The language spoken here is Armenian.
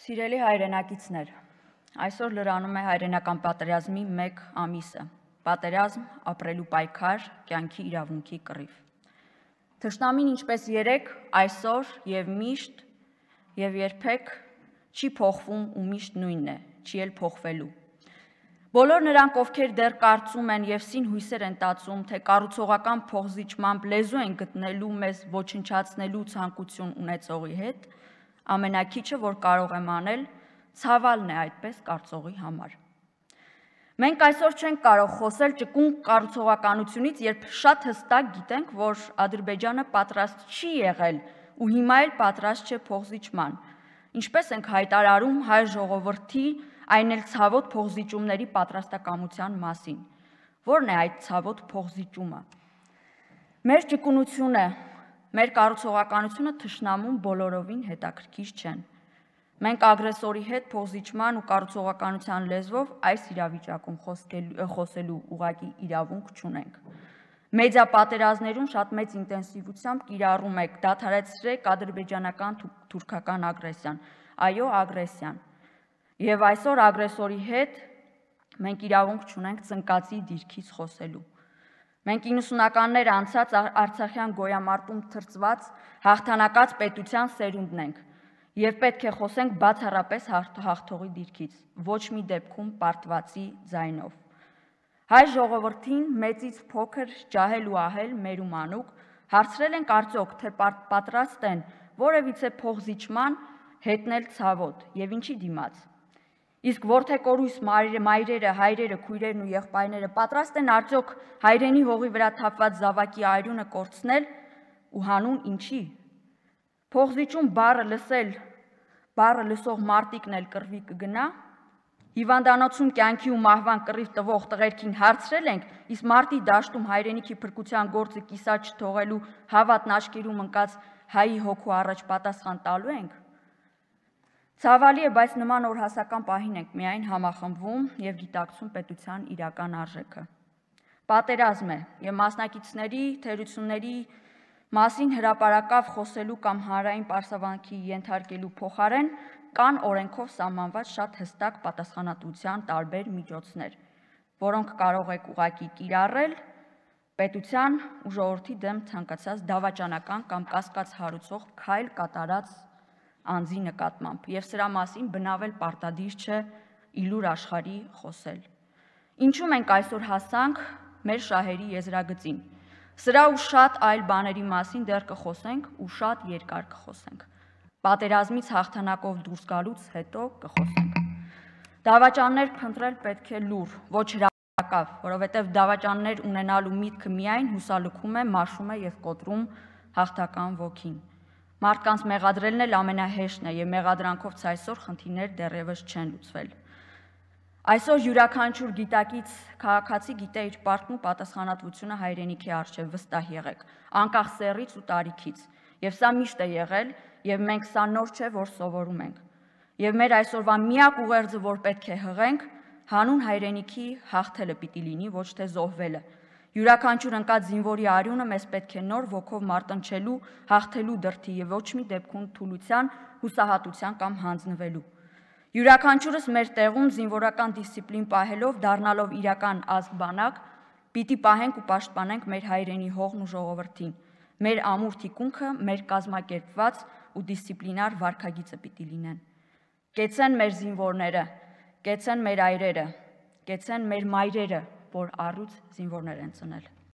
Սիրելի հայրենակիցներ, այսօր լրանում է հայրենական պատերազմի 1 ամիսը։ Պատերազմ ապրելու պայքար, կյանքի իրավունքի կռիվ։ Թշնամին ինչպես երեք, այսօր եւ միշտ եւ երբեք չի փոխվում ու միշտ նույնն է, չի էլ փոխվելու։ Բոլոր նրանք, ովքեր դեռ կարծում են եւ սին հույսեր են տածում, թե կառուցողական փոխզիջմամբ լեզու են գտնելու մեզ ոչնչացնելու ցանկություն ունեցողի հետ, ամենակիչը, որ կարող եմ անել, ցավալն է այդպես կարծողի համար։ Մենք այսօր չենք կարող խոսել ճկուն կառուցողականությունից, երբ շատ հստակ գիտենք, որ Ադրբեջանը պատրաստ չի եղել ու հիմա էլ պատրաստ չէ փողզիչման։ Ինչպես ենք հայտարարում հայ ժողովրդի այն էլ ցավոտ փողզիճումների պատրաստակամության մասին։ Որն է այդ ցավոտ փողզիճումը։ Մեր ճկունությունը Մեր կառուցողականությունը թշնամուն բոլորովին հետաքրքիր չեն։ Մենք ագրեսորի հետ փոխզիջման ու կառուցողականության լեզվով այս իրավիճակում խոսելու խոսելու ուղակի իրավունք չունենք։ Մեդիա պատերազմներում շատ մեծ ինտենսիվությամբ կիրառում եք դադարեցրեք ադրբեջանական թուրքական ագրեսիան։ Այո, ագրեսիան։ Եվ այսօր ագրեսորի հետ մենք իրավունք չունենք ցնկացի դիրքից խոսելու։ Մենք 90-ականներ անցած Արցախյան գոյամարտում թրծված հաղթանակած պետության սերունդն ենք եւ պետք է խոսենք բացառապես հաղթողի դիրքից, ոչ մի դեպքում պարտվածի ձայնով։ Հայ ժողովրդին մեծից փոքր ջահել ու ահել մեր ումանուկ հարցրել են կարծոք, թե պատրաստ են որևիցե փողզիջման հետնել ցավոտ եւ ինչի դիմաց։ Իսկ ворթեկորույս մայրերը, հայրերը, քույրերն ու եղբայրները պատրաստ են արդյոք հայրենի հողի վրա թափված զավակի արյունը կորցնել ու հանուն ինչի։ Փողզիջում բառը լսել, բառը լսող մարտիկն էլ կրվի կգնա։ Հիվանդանոցում կյանքի ու մահվան կռիվ տվող տղերքին հարցրել ենք, իսկ մարտի դաշտում հայրենիքի փրկության գործը կիսա չթողելու հավատն աչքերում ընկած հայի հոգու առաջ պատասխան տալու ենք։ Ցավալի է, բայց նման օրհասական պահին ենք միայն համախմբվում եւ դիտակցում պետության իրական արժեքը։ Պատերազմ է եւ մասնակիցների թերությունների մասին հրաապարակավ խոսելու կամ հանրային պարսավանքի ենթարկելու փոխարեն կան օրենքով սահմանված շատ հստակ պատասխանատվության տարբեր միջոցներ, որոնք կարող եք ուղակի կիրառել պետության ու ժողովրդի դեմ ցանկացած դավաճանական կամ կասկած հարուցող քայլ կատարած անձի նկատմամբ եւ սրա մասին բնավել պարտադիր չէ իլուր աշխարհի խոսել։ Ինչու մենք այսօր հասանք մեր շահերի եզրագծին։ Սրա ու շատ այլ բաների մասին դեռ կխոսենք ու շատ երկար կխոսենք։ Պատերազմից հաղթանակով դուրս գալուց հետո կխոսենք։ Դավաճաններ փնտրել պետք է լուր, ոչ հրակավ, որովհետև դավաճաններ ունենալու միտքը միայն հուսալուքում է, մաշում է եւ կոտրում հաղթական ոգին։ Մարդկանց մեղադրելն էլ ամենահեշտն է եւ մեղադրանքով ցայսօր խնդիրներ դեռևս չեն լուծվել։ Այսօր յուրաքանչյուր գիտակից քաղաքացի գիտե իր պարտքն ու պատասխանատվությունը հայրենիքի արժե վստահ եղեք, անկախ սեռից ու տարիքից։ Եվ սա միշտ է եղել եւ մենք սա նոր չէ, որ սովորում ենք։ Եվ մեր այսօրվա միակ ուղերձը, որ պետք է հղենք, հանուն հայրենիքի հաղթելը պիտի լինի, ոչ թե զոհվելը։ Յուրաքանչյուր ընկած զինվորի արյունը մեզ պետք է նոր ոգով մարտնչելու, հաղթելու դրթի եւ ոչ մի դեպքում թուլության, հուսահատության կամ հանձնվելու։ Յուրաքանչյուրս մեր տեղում զինվորական դիսցիպլին պահելով դառնալով իրական ազգ բանակ, պիտի պահենք ու պաշտպանենք մեր հայրենի հողն ու ժողովրդին։ Մեր ամուր թիկունքը, մեր կազմակերպված ու դիսցիպլինար վարքագիծը պիտի լինեն։ Կեցեն մեր զինվորները, կեցեն մեր այրերը, կեցեն մեր մայրերը, որ առուց զինվորներ են ծնել։